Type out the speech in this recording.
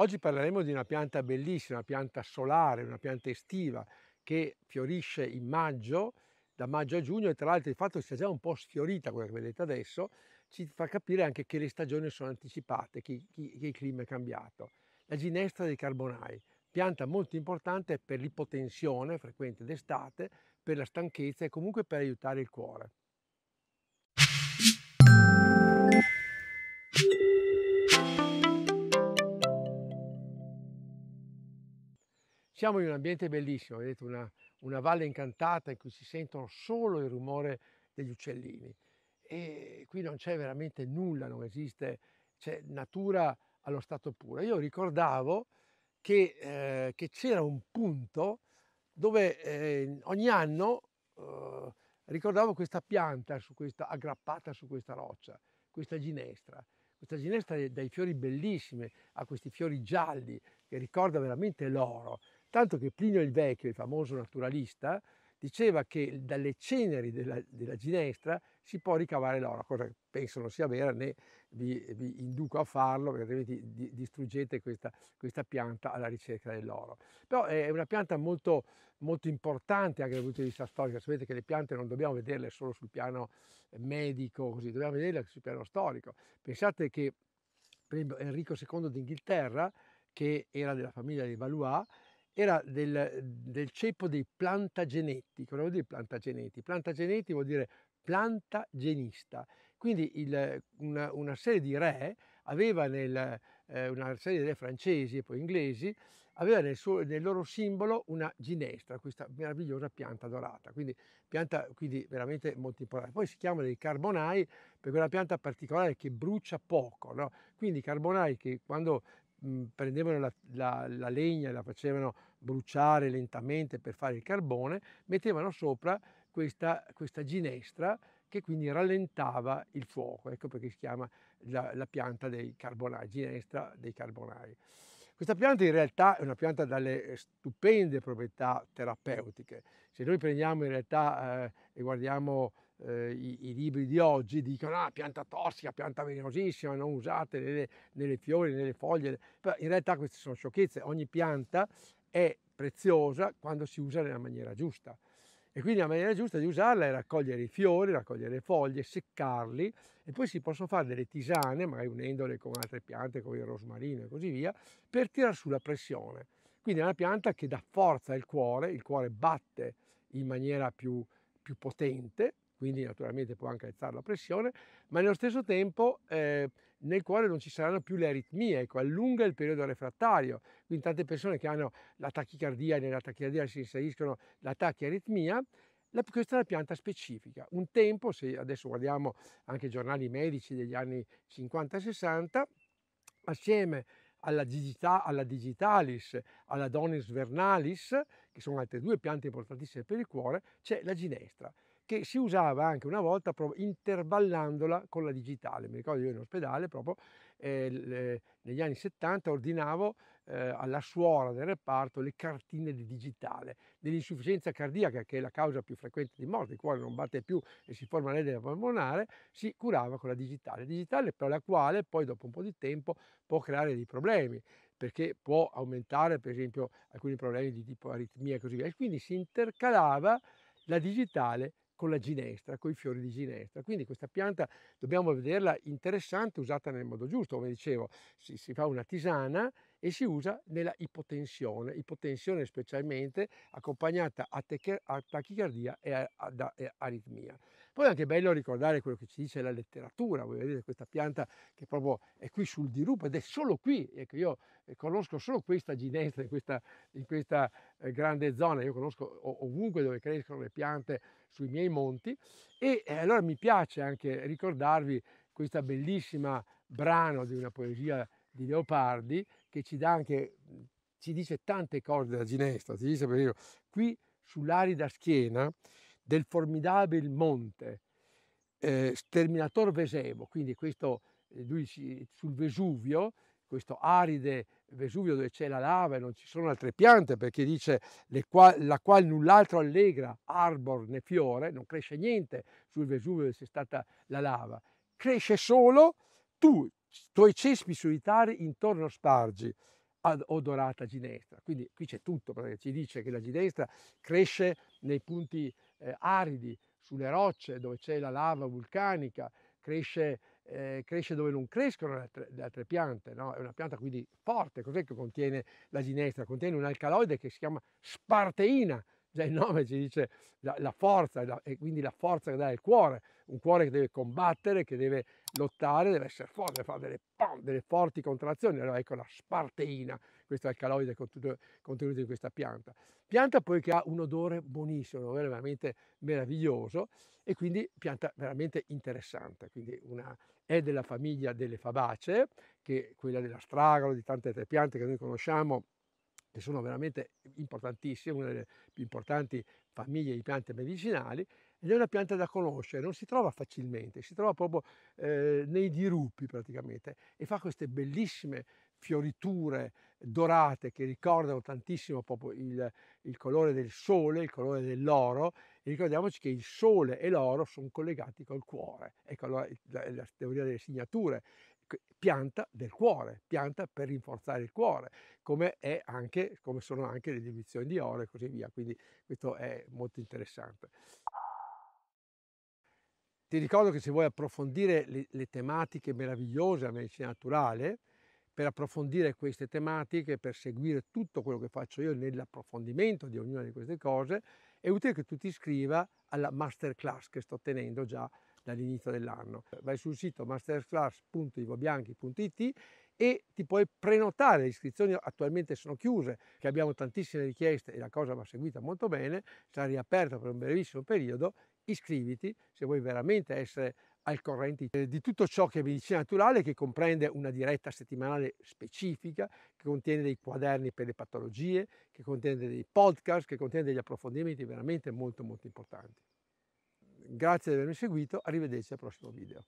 Oggi parleremo di una pianta bellissima, una pianta solare, una pianta estiva che fiorisce in maggio, da maggio a giugno e tra l'altro il fatto che sia già un po' sfiorita quella che vedete adesso ci fa capire anche che le stagioni sono anticipate, che, che, che il clima è cambiato. La ginestra dei carbonai, pianta molto importante per l'ipotensione frequente d'estate, per la stanchezza e comunque per aiutare il cuore. Siamo in un ambiente bellissimo, vedete una, una valle incantata in cui si sentono solo il rumore degli uccellini e qui non c'è veramente nulla, non esiste, c'è natura allo stato puro. Io ricordavo che, eh, che c'era un punto dove eh, ogni anno eh, ricordavo questa pianta su questa, aggrappata su questa roccia, questa ginestra. Questa ginestra dai fiori bellissimi a questi fiori gialli che ricorda veramente l'oro Tanto che Plinio il Vecchio, il famoso naturalista, diceva che dalle ceneri della, della ginestra si può ricavare l'oro, cosa che penso non sia vera né vi, vi induco a farlo perché altrimenti distruggete questa, questa, pianta alla ricerca dell'oro. Però è una pianta molto, molto importante anche dal punto di vista storico, sapete che le piante non dobbiamo vederle solo sul piano medico, così, dobbiamo vederle anche sul piano storico. Pensate che per esempio, Enrico II d'Inghilterra, che era della famiglia dei Valois, era del, del ceppo dei plantageneti. Cosa vuol dire plantageneti? Plantageneti vuol dire plantagenista. Quindi il, una, una, serie di re aveva nel, eh, una serie di re francesi e poi inglesi, aveva nel, suo, nel, loro simbolo una ginestra, questa meravigliosa pianta dorata, quindi pianta quindi veramente molto importante. Poi si chiamano dei carbonai per quella pianta particolare che brucia poco, no? quindi i carbonai che quando Mhmm, prendevano la, la, la legna e la facevano bruciare lentamente per fare il carbone, mettevano sopra questa, questa ginestra che quindi rallentava il fuoco, ecco perché si chiama la, la pianta dei carbonai, ginestra dei carbonai. Questa pianta in realtà è una pianta dalle eh, stupende proprietà terapeutiche. Se noi prendiamo in realtà eh, e guardiamo eh, i, i, libri di oggi, dicono ah, pianta tossica, pianta velenosissima, non usate nelle, nelle fiori, nelle foglie. Però in realtà queste sono sciocchezze. Ogni pianta è preziosa quando si usa nella maniera giusta. E quindi la maniera giusta di usarla è raccogliere i fiori, raccogliere le foglie, seccarli e poi si possono fare delle tisane, magari unendole con altre piante, come il rosmarino e così via, per tirar su la pressione. Quindi è una pianta che dà forza al cuore, il cuore batte in maniera più, più potente quindi naturalmente può anche alzare la pressione, ma nello stesso tempo eh, nel cuore non ci saranno più le aritmie, ecco, allunga il periodo refrattario, quindi tante persone che hanno la tachicardia, e nella tachicardia si inseriscono la tachiaritmia, la, questa è una pianta specifica. Un tempo, se adesso guardiamo anche i giornali medici degli anni 50 e 60, assieme alla, digita, alla digitalis, alla donis vernalis, che sono altre due piante importantissime per il cuore, c'è la ginestra che si usava anche una volta proprio intervallandola con la digitale. Mi ricordo io in ospedale proprio eh, eh negli anni 70 ordinavo eh, alla suora del reparto le cartine di digitale dell'insufficienza cardiaca, che è la causa più frequente di morte, il cuore non batte più e si forma l'edema polmonare, si curava con la digitale. Digitale per la quale poi dopo un po' di tempo può creare dei problemi perché può aumentare per esempio alcuni problemi di tipo aritmia e così via. E quindi si intercalava la digitale con la ginestra, con i fiori di ginestra. Quindi questa pianta dobbiamo vederla interessante, usata nel modo giusto. Come dicevo, si, si fa una tisana e si usa nella ipotensione, ipotensione specialmente accompagnata a, techer, a tachicardia e ad aritmia. Poi è anche bello ricordare quello che ci dice la letteratura, voi vedete questa pianta che proprio è qui sul dirupo ed è solo qui, ecco io eh, conosco solo questa ginestra in questa, in questa eh, grande zona, io conosco ovunque dove crescono le piante sui miei monti e eh, allora mi piace anche ricordarvi questa bellissima brano di una poesia di Leopardi che ci dà anche ci dice tante cose della ginestra, ci dice per esempio qui sull'arida schiena del formidabile monte eh, Sterminator Vesevo, quindi questo, eh, lui sul Vesuvio, questo aride Vesuvio dove c'è la lava e non ci sono altre piante perché dice qua, la quale null'altro allegra arbor né fiore, non cresce niente sul Vesuvio dove c'è stata la lava, cresce solo tu, i tuoi cespi solitari intorno spargi, ad odorata ginestra. Quindi qui c'è tutto, perché ci dice che la ginestra cresce nei punti eh, aridi, sulle rocce dove c'è la lava vulcanica, cresce, eh, cresce dove non crescono le altre, le altre piante, no? è una pianta quindi forte, cos'è che contiene la ginestra? Contiene un alcaloide che si chiama sparteina, già cioè, il nome ci dice la, la forza la, e quindi la forza che dà il cuore, un cuore che deve combattere, che deve lottare, deve essere forte, deve fare delle, pam, delle forti contrazioni, allora ecco la sparteina, questo è il contenuto in questa pianta. Pianta poi che ha un odore buonissimo, un odore veramente meraviglioso e quindi pianta veramente interessante, quindi una, è della famiglia delle fabacee, che è quella dell'astragalo, di tante altre piante che noi conosciamo, che sono veramente importantissime, una delle più importanti famiglie di piante medicinali, ed è una pianta da conoscere, non si trova facilmente, si trova proprio eh, nei dirupi praticamente e fa queste bellissime fioriture dorate che ricordano tantissimo proprio il, il colore del sole, il colore dell'oro e ricordiamoci che il sole e l'oro sono collegati col cuore, ecco allora la, la teoria delle signature pianta del cuore, pianta per rinforzare il cuore, come, anche, come sono anche le diluizioni di oro e così via. Quindi questo è molto interessante. Ti ricordo che se vuoi approfondire le, le tematiche meravigliose della medicina naturale, per approfondire queste tematiche, per seguire tutto quello che faccio io nell'approfondimento di ognuna di queste cose, è utile che tu ti iscriva alla masterclass che sto tenendo già dall'inizio dell'anno. Vai sul sito masterclass.ivobianchi.it e ti puoi prenotare, le iscrizioni attualmente sono chiuse, che abbiamo tantissime richieste e la cosa va seguita molto bene, sarà riaperta per un brevissimo periodo, iscriviti se vuoi veramente essere al corrente di tutto ciò che è medicina naturale che comprende una diretta settimanale specifica, che contiene dei quaderni per le patologie, che contiene dei podcast, che contiene degli approfondimenti veramente molto molto importanti. Grazie di avermi seguito, arrivederci al prossimo video.